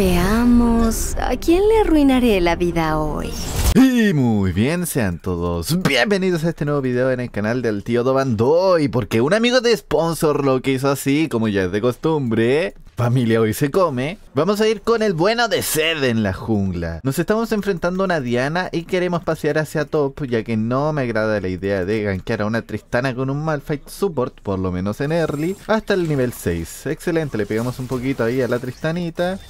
Veamos, ¿a quién le arruinaré la vida hoy? Y muy bien, sean todos bienvenidos a este nuevo video en el canal del tío Dobandoy Porque un amigo de Sponsor lo quiso así, como ya es de costumbre Familia hoy se come Vamos a ir con el bueno de sed en la jungla Nos estamos enfrentando a una Diana y queremos pasear hacia top Ya que no me agrada la idea de gankear a una Tristana con un malfight Support Por lo menos en early Hasta el nivel 6 Excelente, le pegamos un poquito ahí a la Tristanita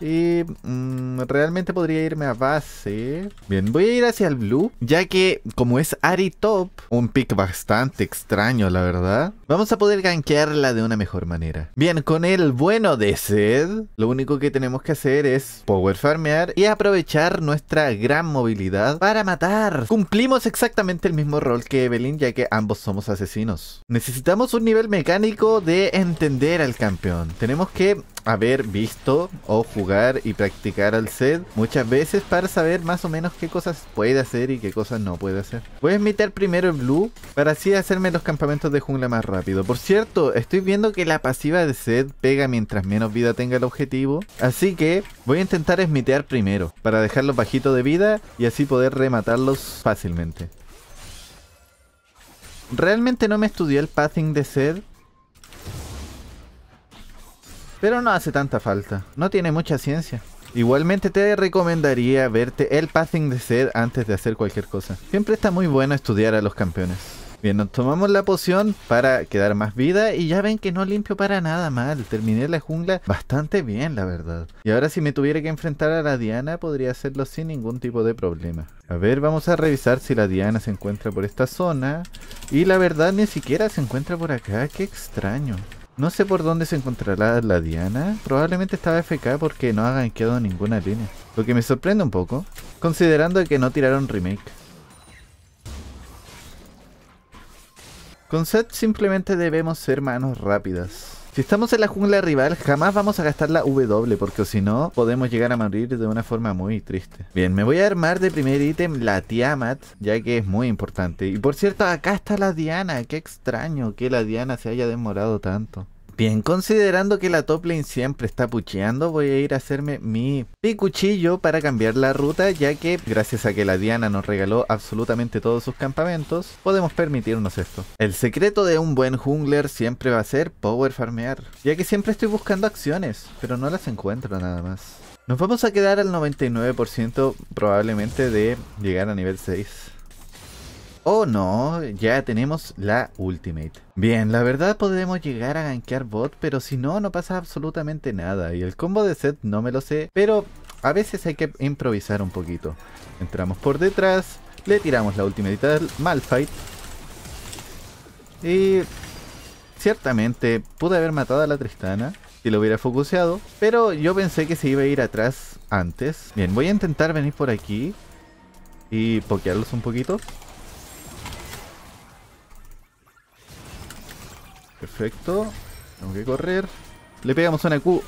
y mm, realmente podría irme a base. Bien, voy a ir hacia el blue, ya que como es Ari Top, un pick bastante extraño, la verdad, vamos a poder gankearla de una mejor manera. Bien, con el bueno de Zed, lo único que tenemos que hacer es power farmear y aprovechar nuestra gran movilidad para matar. Cumplimos exactamente el mismo rol que Evelyn, ya que ambos somos asesinos. Necesitamos un nivel mecánico de entender al campeón. Tenemos que haber visto o jugar y practicar al set muchas veces para saber más o menos qué cosas puede hacer y qué cosas no puede hacer. Voy a smitear primero el Blue para así hacerme los campamentos de jungla más rápido. Por cierto, estoy viendo que la pasiva de Zed pega mientras menos vida tenga el objetivo, así que voy a intentar smitear primero para dejarlos bajitos de vida y así poder rematarlos fácilmente. Realmente no me estudié el pathing de Zed pero no hace tanta falta. No tiene mucha ciencia. Igualmente te recomendaría verte el passing de Sed antes de hacer cualquier cosa. Siempre está muy bueno estudiar a los campeones. Bien, nos tomamos la poción para quedar más vida y ya ven que no limpio para nada mal. Terminé la jungla bastante bien, la verdad. Y ahora si me tuviera que enfrentar a la Diana, podría hacerlo sin ningún tipo de problema. A ver, vamos a revisar si la Diana se encuentra por esta zona. Y la verdad, ni siquiera se encuentra por acá. Qué extraño. No sé por dónde se encontrará la Diana. Probablemente estaba FK porque no ha ganqueado ninguna línea. Lo que me sorprende un poco, considerando que no tiraron remake. Con set simplemente debemos ser manos rápidas. Si estamos en la jungla rival, jamás vamos a gastar la W, porque si no, podemos llegar a morir de una forma muy triste. Bien, me voy a armar de primer ítem la Tiamat, ya que es muy importante. Y por cierto, acá está la Diana, qué extraño que la Diana se haya demorado tanto. Bien, considerando que la top lane siempre está pucheando, voy a ir a hacerme mi picuchillo para cambiar la ruta, ya que gracias a que la Diana nos regaló absolutamente todos sus campamentos, podemos permitirnos esto. El secreto de un buen jungler siempre va a ser power farmear, ya que siempre estoy buscando acciones, pero no las encuentro nada más. Nos vamos a quedar al 99% probablemente de llegar a nivel 6. Oh no, ya tenemos la Ultimate. Bien, la verdad podemos llegar a gankear bot, pero si no, no pasa absolutamente nada. Y el combo de set no me lo sé, pero a veces hay que improvisar un poquito. Entramos por detrás, le tiramos la Ultimate del Malphite. Y ciertamente pude haber matado a la Tristana si lo hubiera focuseado, pero yo pensé que se iba a ir atrás antes. Bien, voy a intentar venir por aquí y pokearlos un poquito. Perfecto. Tengo que correr. Le pegamos una Q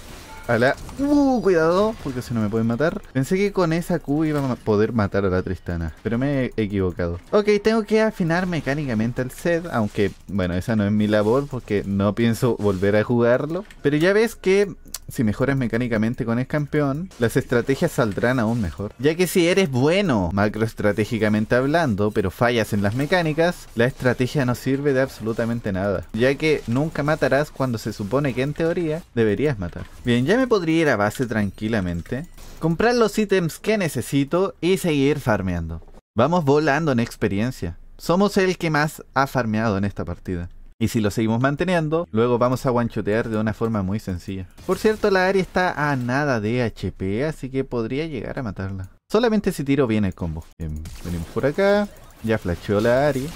a la... Uh, cuidado, porque si no me pueden matar. Pensé que con esa Q iba a poder matar a la Tristana, pero me he equivocado. Ok, tengo que afinar mecánicamente el set, aunque, bueno, esa no es mi labor porque no pienso volver a jugarlo. Pero ya ves que si mejoras mecánicamente con el este campeón, las estrategias saldrán aún mejor. Ya que si eres bueno macroestratégicamente hablando, pero fallas en las mecánicas, la estrategia no sirve de absolutamente nada. Ya que nunca matarás cuando se supone que en teoría deberías matar. Bien, ya me podría ir a base tranquilamente, comprar los ítems que necesito y seguir farmeando. Vamos volando en experiencia. Somos el que más ha farmeado en esta partida. Y si lo seguimos manteniendo, luego vamos a guanchotear de una forma muy sencilla. Por cierto, la Ari está a nada de HP, así que podría llegar a matarla. Solamente si tiro bien el combo. Bien, em, venimos por acá. Ya flasheó la Ari.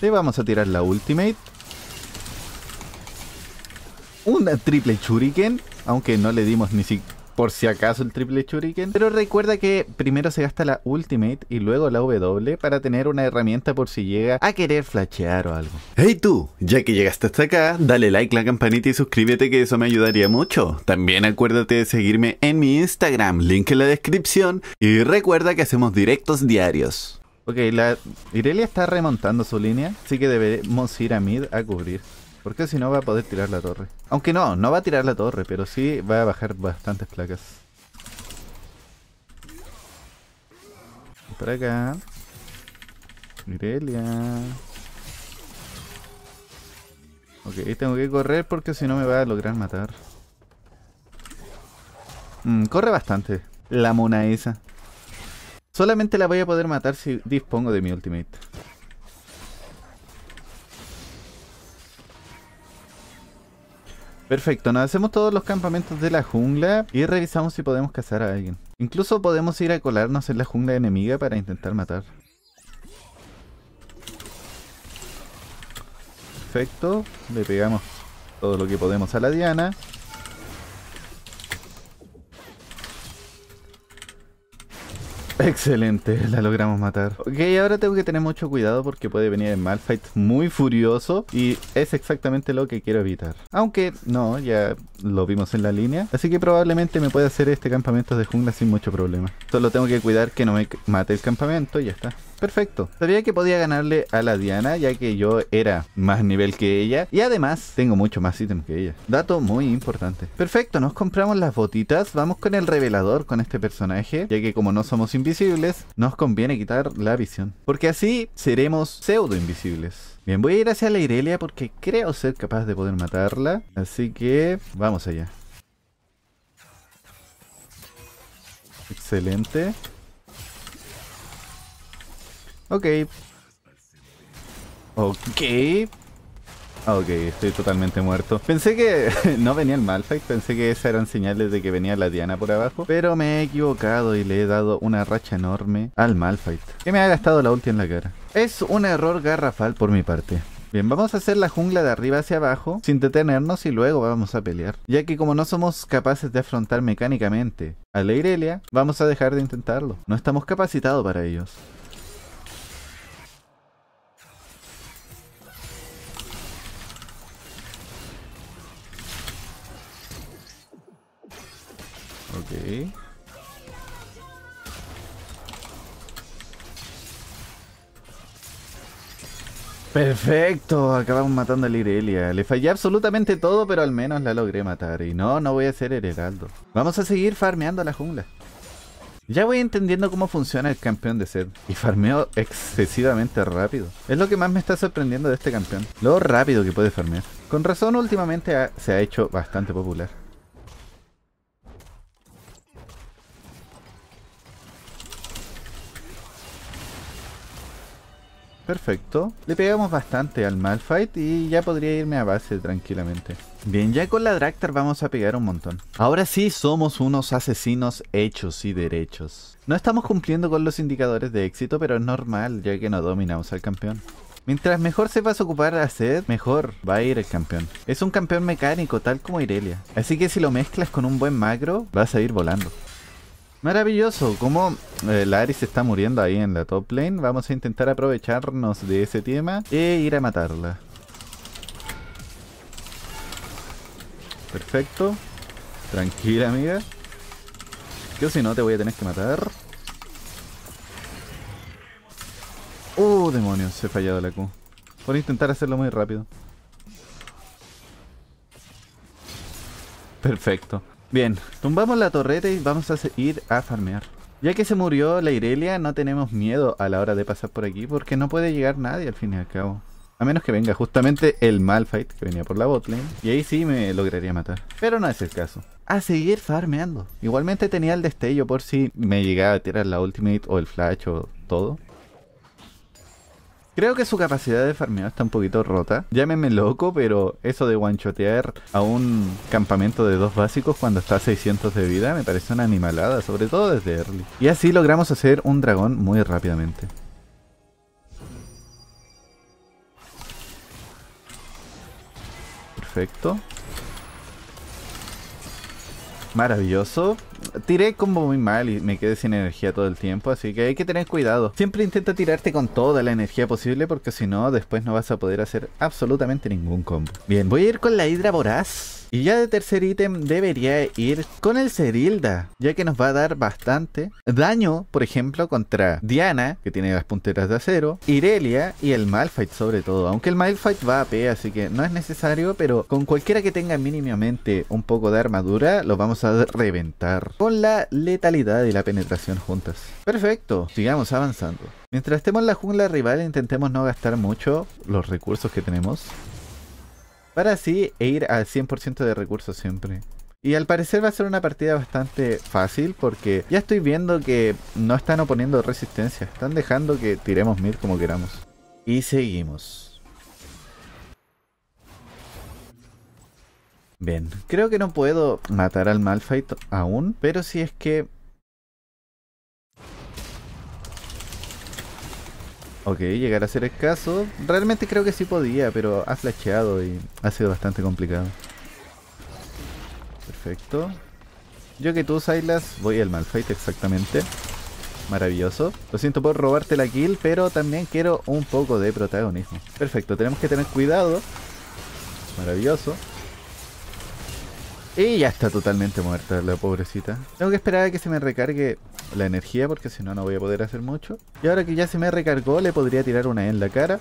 Le vamos a tirar la ultimate. Una triple shuriken. Aunque no le dimos ni siquiera por si acaso el triple shuriken. Pero recuerda que primero se gasta la ultimate y luego la W para tener una herramienta por si llega a querer flashear o algo. Hey tú, ya que llegaste hasta acá, dale like, la campanita y suscríbete que eso me ayudaría mucho. También acuérdate de seguirme en mi Instagram, link en la descripción. Y recuerda que hacemos directos diarios. Ok, la Irelia está remontando su línea, así que debemos ir a mid a cubrir. Porque si no va a poder tirar la torre. Aunque no, no va a tirar la torre, pero sí va a bajar bastantes placas. Por acá. Mirelia. Ok, tengo que correr porque si no me va a lograr matar. Mm, corre bastante. La mona esa. Solamente la voy a poder matar si dispongo de mi ultimate. Perfecto, nos hacemos todos los campamentos de la jungla y revisamos si podemos cazar a alguien. Incluso podemos ir a colarnos en la jungla enemiga para intentar matar. Perfecto, le pegamos todo lo que podemos a la Diana. Excelente, la logramos matar. Ok, ahora tengo que tener mucho cuidado porque puede venir el Malfight muy furioso y es exactamente lo que quiero evitar. Aunque no, ya lo vimos en la línea, así que probablemente me pueda hacer este campamento de jungla sin mucho problema. Solo tengo que cuidar que no me mate el campamento y ya está. Perfecto. Sabía que podía ganarle a la Diana, ya que yo era más nivel que ella. Y además, tengo mucho más ítem que ella. Dato muy importante. Perfecto, nos compramos las botitas. Vamos con el revelador con este personaje, ya que como no somos invisibles, nos conviene quitar la visión. Porque así seremos pseudo invisibles. Bien, voy a ir hacia la Irelia porque creo ser capaz de poder matarla. Así que vamos allá. Excelente. Ok. Ok. Ok, estoy totalmente muerto. Pensé que no venía el Malphite, pensé que esas eran señales de que venía la Diana por abajo. Pero me he equivocado y le he dado una racha enorme al Malphite. Que me ha gastado la ulti en la cara. Es un error garrafal por mi parte. Bien, vamos a hacer la jungla de arriba hacia abajo sin detenernos y luego vamos a pelear. Ya que como no somos capaces de afrontar mecánicamente a la Irelia, vamos a dejar de intentarlo. No estamos capacitados para ellos. Perfecto, acabamos matando a Lirelia. Le fallé absolutamente todo, pero al menos la logré matar. Y no, no voy a ser el heraldo. Vamos a seguir farmeando la jungla. Ya voy entendiendo cómo funciona el campeón de sed Y farmeo excesivamente rápido. Es lo que más me está sorprendiendo de este campeón. Lo rápido que puede farmear. Con razón últimamente se ha hecho bastante popular. Perfecto. Le pegamos bastante al Malfight y ya podría irme a base tranquilamente. Bien, ya con la Dractar vamos a pegar un montón. Ahora sí somos unos asesinos hechos y derechos. No estamos cumpliendo con los indicadores de éxito, pero es normal ya que no dominamos al campeón. Mientras mejor sepas ocupar a sed, mejor va a ir el campeón. Es un campeón mecánico, tal como Irelia. Así que si lo mezclas con un buen macro, vas a ir volando. Maravilloso, como eh, Laris la está muriendo ahí en la top lane, vamos a intentar aprovecharnos de ese tema e ir a matarla. Perfecto. Tranquila, amiga. Yo si no te voy a tener que matar. ¡Oh, demonios! He fallado la Q. Por intentar hacerlo muy rápido. Perfecto. Bien, tumbamos la torreta y vamos a seguir a farmear. Ya que se murió la Irelia, no tenemos miedo a la hora de pasar por aquí porque no puede llegar nadie al fin y al cabo. A menos que venga justamente el Malphite que venía por la botlane. Y ahí sí me lograría matar. Pero no es el caso. A seguir farmeando. Igualmente tenía el destello por si me llegaba a tirar la ultimate o el flash o todo. Creo que su capacidad de farmeo está un poquito rota. Llámeme loco, pero eso de guanchotear a un campamento de dos básicos cuando está a 600 de vida me parece una animalada, sobre todo desde early. Y así logramos hacer un dragón muy rápidamente. Perfecto. Maravilloso. Tiré como muy mal y me quedé sin energía todo el tiempo, así que hay que tener cuidado. Siempre intenta tirarte con toda la energía posible porque si no, después no vas a poder hacer absolutamente ningún combo. Bien, voy a ir con la hidra voraz. Y ya de tercer ítem debería ir con el Cerilda, ya que nos va a dar bastante daño, por ejemplo, contra Diana, que tiene las punteras de acero, Irelia y el Malphite sobre todo. Aunque el Malphite va a P, así que no es necesario, pero con cualquiera que tenga mínimamente un poco de armadura, lo vamos a reventar con la letalidad y la penetración juntas. Perfecto, sigamos avanzando. Mientras estemos en la jungla rival intentemos no gastar mucho los recursos que tenemos. Para así e ir al 100% de recursos siempre. Y al parecer va a ser una partida bastante fácil porque ya estoy viendo que no están oponiendo resistencia. Están dejando que tiremos mid como queramos. Y seguimos. Bien, creo que no puedo matar al Malphite aún, pero si es que Ok, llegar a ser escaso. Realmente creo que sí podía, pero ha flasheado y ha sido bastante complicado. Perfecto. Yo que tú, Silas, voy al Malfight exactamente. Maravilloso. Lo siento por robarte la kill, pero también quiero un poco de protagonismo. Perfecto, tenemos que tener cuidado. Maravilloso. Y ya está totalmente muerta la pobrecita. Tengo que esperar a que se me recargue la energía porque si no, no voy a poder hacer mucho. Y ahora que ya se me recargó, le podría tirar una e en la cara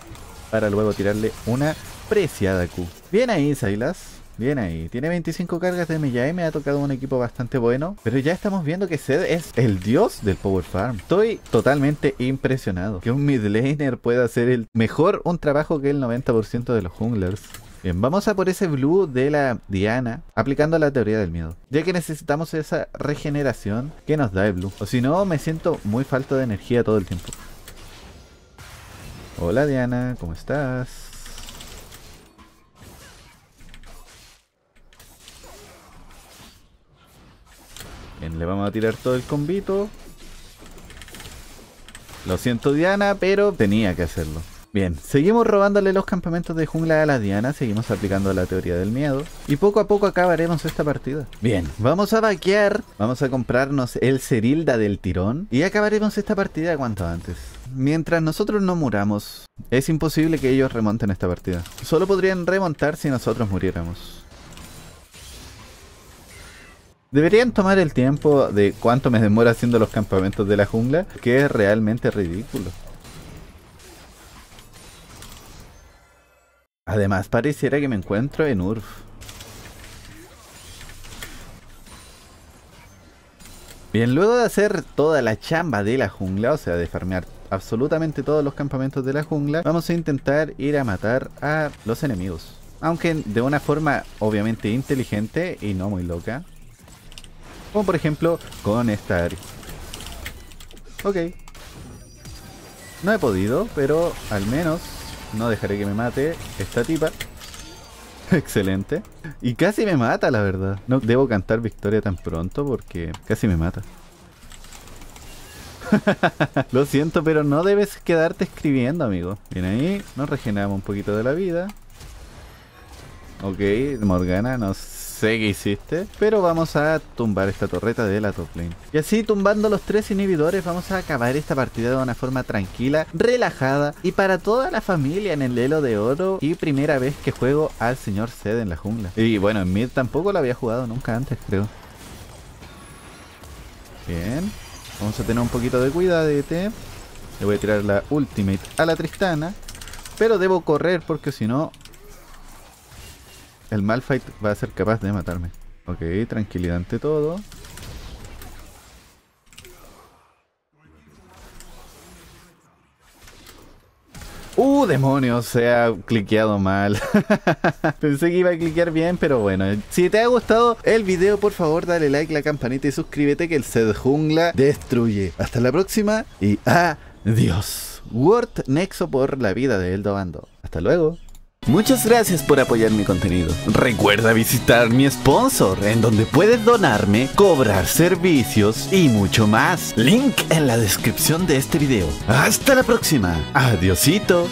para luego tirarle una preciada Q. Bien ahí, Silas. Bien ahí. Tiene 25 cargas de y me ha tocado un equipo bastante bueno. Pero ya estamos viendo que Zed es el dios del Power Farm. Estoy totalmente impresionado. Que un mid pueda hacer el mejor un trabajo que el 90% de los junglers. Bien, vamos a por ese blue de la Diana, aplicando la teoría del miedo. Ya que necesitamos esa regeneración que nos da el blue. O si no, me siento muy falto de energía todo el tiempo. Hola Diana, ¿cómo estás? Bien, le vamos a tirar todo el combito. Lo siento Diana, pero tenía que hacerlo. Bien, seguimos robándole los campamentos de jungla a la Diana, seguimos aplicando la teoría del miedo y poco a poco acabaremos esta partida. Bien, vamos a vaquear, vamos a comprarnos el Cerilda del tirón y acabaremos esta partida cuanto antes. Mientras nosotros no muramos, es imposible que ellos remonten esta partida. Solo podrían remontar si nosotros muriéramos. Deberían tomar el tiempo de cuánto me demora haciendo los campamentos de la jungla, que es realmente ridículo. Además, pareciera que me encuentro en URF. Bien, luego de hacer toda la chamba de la jungla, o sea, de farmear absolutamente todos los campamentos de la jungla, vamos a intentar ir a matar a los enemigos. Aunque de una forma obviamente inteligente y no muy loca. Como por ejemplo con esta área. Ok. No he podido, pero al menos no dejaré que me mate esta tipa. Excelente. Y casi me mata, la verdad. No debo cantar victoria tan pronto porque casi me mata. Lo siento, pero no debes quedarte escribiendo, amigo. Bien ahí, nos regeneramos un poquito de la vida. Ok, Morgana nos sé que hiciste, pero vamos a tumbar esta torreta de la top lane. Y así tumbando los tres inhibidores vamos a acabar esta partida de una forma tranquila, relajada y para toda la familia en el Elo de Oro y primera vez que juego al señor Zed en la jungla. Y bueno, en mid tampoco lo había jugado nunca antes, creo. Bien. Vamos a tener un poquito de cuidadete. Le voy a tirar la ultimate a la Tristana. Pero debo correr porque si no el Malfight va a ser capaz de matarme. Ok, tranquilidad ante todo. ¡Uh, demonios! Se ha cliqueado mal. Pensé que iba a cliquear bien, pero bueno. Si te ha gustado el video, por favor dale like, la campanita y suscríbete que el Sed Jungla destruye. Hasta la próxima y adiós. Word Nexo por la vida de Eldo Bando. Hasta luego. Muchas gracias por apoyar mi contenido. Recuerda visitar mi sponsor, en donde puedes donarme, cobrar servicios y mucho más. Link en la descripción de este video. Hasta la próxima. Adiosito.